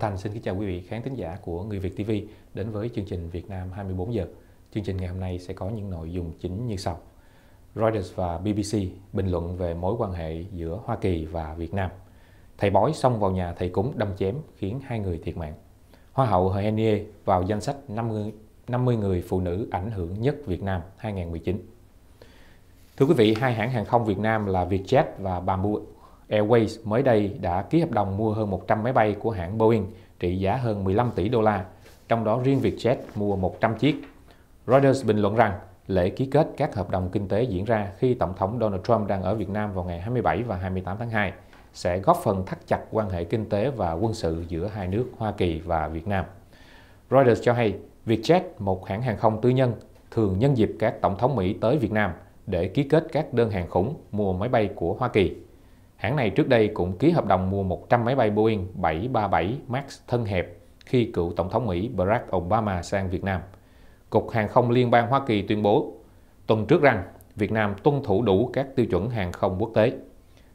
Thành xin kính chào quý vị khán thính giả của Người Việt TV đến với chương trình Việt Nam 24 giờ. Chương trình ngày hôm nay sẽ có những nội dung chính như sau. Reuters và BBC bình luận về mối quan hệ giữa Hoa Kỳ và Việt Nam. Thầy bói xông vào nhà thầy cúng đâm chém khiến hai người thiệt mạng. Hoa hậu Henie vào danh sách 50, 50 người phụ nữ ảnh hưởng nhất Việt Nam 2019. Thưa quý vị, hai hãng hàng không Việt Nam là Vietjet và Bamboo Airways mới đây đã ký hợp đồng mua hơn 100 máy bay của hãng Boeing trị giá hơn 15 tỷ đô la, trong đó riêng Vietjet mua 100 chiếc. Reuters bình luận rằng lễ ký kết các hợp đồng kinh tế diễn ra khi Tổng thống Donald Trump đang ở Việt Nam vào ngày 27 và 28 tháng 2 sẽ góp phần thắt chặt quan hệ kinh tế và quân sự giữa hai nước Hoa Kỳ và Việt Nam. Reuters cho hay Vietjet, một hãng hàng không tư nhân, thường nhân dịp các tổng thống Mỹ tới Việt Nam để ký kết các đơn hàng khủng mua máy bay của Hoa Kỳ. Hãng này trước đây cũng ký hợp đồng mua 100 máy bay Boeing 737 MAX thân hẹp khi cựu Tổng thống Mỹ Barack Obama sang Việt Nam. Cục Hàng không Liên bang Hoa Kỳ tuyên bố tuần trước rằng Việt Nam tuân thủ đủ các tiêu chuẩn hàng không quốc tế.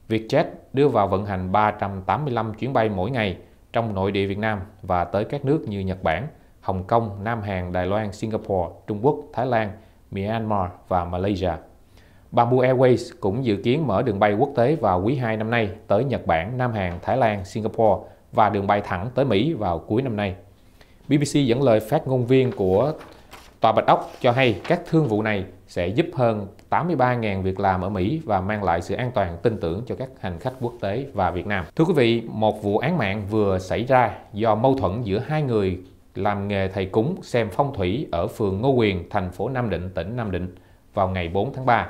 Vietjet đưa vào vận hành 385 chuyến bay mỗi ngày trong nội địa Việt Nam và tới các nước như Nhật Bản, Hồng Kông, Nam Hàn, Đài Loan, Singapore, Trung Quốc, Thái Lan, Myanmar và Malaysia. Bamboo Airways cũng dự kiến mở đường bay quốc tế vào quý 2 năm nay tới Nhật Bản, Nam Hàn, Thái Lan, Singapore và đường bay thẳng tới Mỹ vào cuối năm nay. BBC dẫn lời phát ngôn viên của Tòa Bạch Ốc cho hay các thương vụ này sẽ giúp hơn 83.000 việc làm ở Mỹ và mang lại sự an toàn tin tưởng cho các hành khách quốc tế và Việt Nam. Thưa quý vị, một vụ án mạng vừa xảy ra do mâu thuẫn giữa hai người làm nghề thầy cúng xem phong thủy ở phường Ngô Quyền, thành phố Nam Định, tỉnh Nam Định vào ngày 4 tháng 3.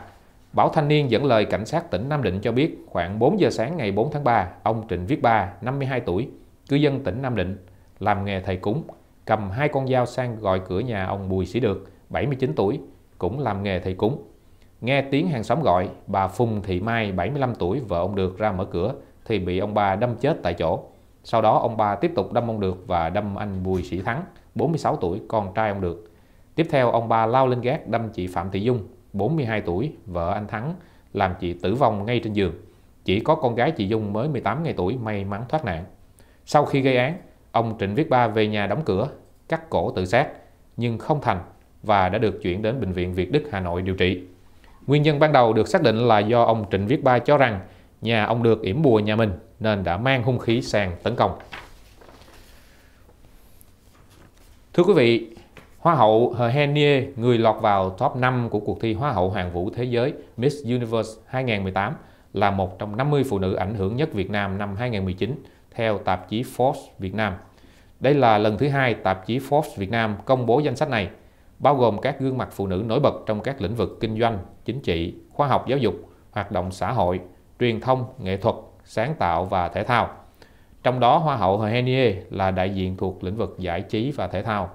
Bảo Thanh niên dẫn lời cảnh sát tỉnh Nam Định cho biết khoảng 4 giờ sáng ngày 4 tháng 3, ông Trịnh Viết Ba, 52 tuổi, cư dân tỉnh Nam Định, làm nghề thầy cúng, cầm hai con dao sang gọi cửa nhà ông Bùi Sĩ Được, 79 tuổi, cũng làm nghề thầy cúng. Nghe tiếng hàng xóm gọi, bà Phùng Thị Mai, 75 tuổi, vợ ông Được ra mở cửa thì bị ông ba đâm chết tại chỗ. Sau đó ông ba tiếp tục đâm ông Được và đâm anh Bùi Sĩ Thắng, 46 tuổi, con trai ông Được. Tiếp theo ông ba lao lên gác đâm chị Phạm Thị Dung, 42 tuổi, vợ anh Thắng làm chị tử vong ngay trên giường. Chỉ có con gái chị Dung mới 18 ngày tuổi may mắn thoát nạn. Sau khi gây án, ông Trịnh Viết Ba về nhà đóng cửa, cắt cổ tự sát nhưng không thành và đã được chuyển đến bệnh viện Việt Đức Hà Nội điều trị. Nguyên nhân ban đầu được xác định là do ông Trịnh Viết Ba cho rằng nhà ông được yểm bùa nhà mình nên đã mang hung khí sang tấn công. Thưa quý vị, Hoa hậu Henie, người lọt vào top 5 của cuộc thi Hoa hậu Hoàng vũ Thế giới Miss Universe 2018, là một trong 50 phụ nữ ảnh hưởng nhất Việt Nam năm 2019, theo tạp chí Forbes Việt Nam. Đây là lần thứ hai tạp chí Forbes Việt Nam công bố danh sách này, bao gồm các gương mặt phụ nữ nổi bật trong các lĩnh vực kinh doanh, chính trị, khoa học giáo dục, hoạt động xã hội, truyền thông, nghệ thuật, sáng tạo và thể thao. Trong đó, Hoa hậu Henie là đại diện thuộc lĩnh vực giải trí và thể thao.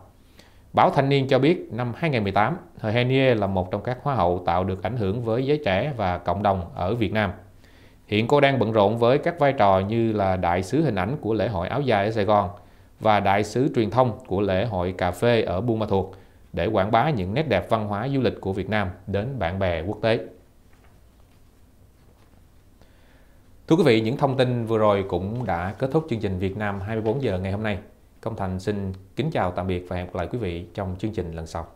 Báo Thanh niên cho biết năm 2018, Thời Henie là một trong các hoa hậu tạo được ảnh hưởng với giới trẻ và cộng đồng ở Việt Nam. Hiện cô đang bận rộn với các vai trò như là đại sứ hình ảnh của lễ hội áo dài ở Sài Gòn và đại sứ truyền thông của lễ hội cà phê ở Buôn Ma Thuột để quảng bá những nét đẹp văn hóa du lịch của Việt Nam đến bạn bè quốc tế. Thưa quý vị, những thông tin vừa rồi cũng đã kết thúc chương trình Việt Nam 24 giờ ngày hôm nay. Công Thành xin kính chào tạm biệt và hẹn gặp lại quý vị trong chương trình lần sau.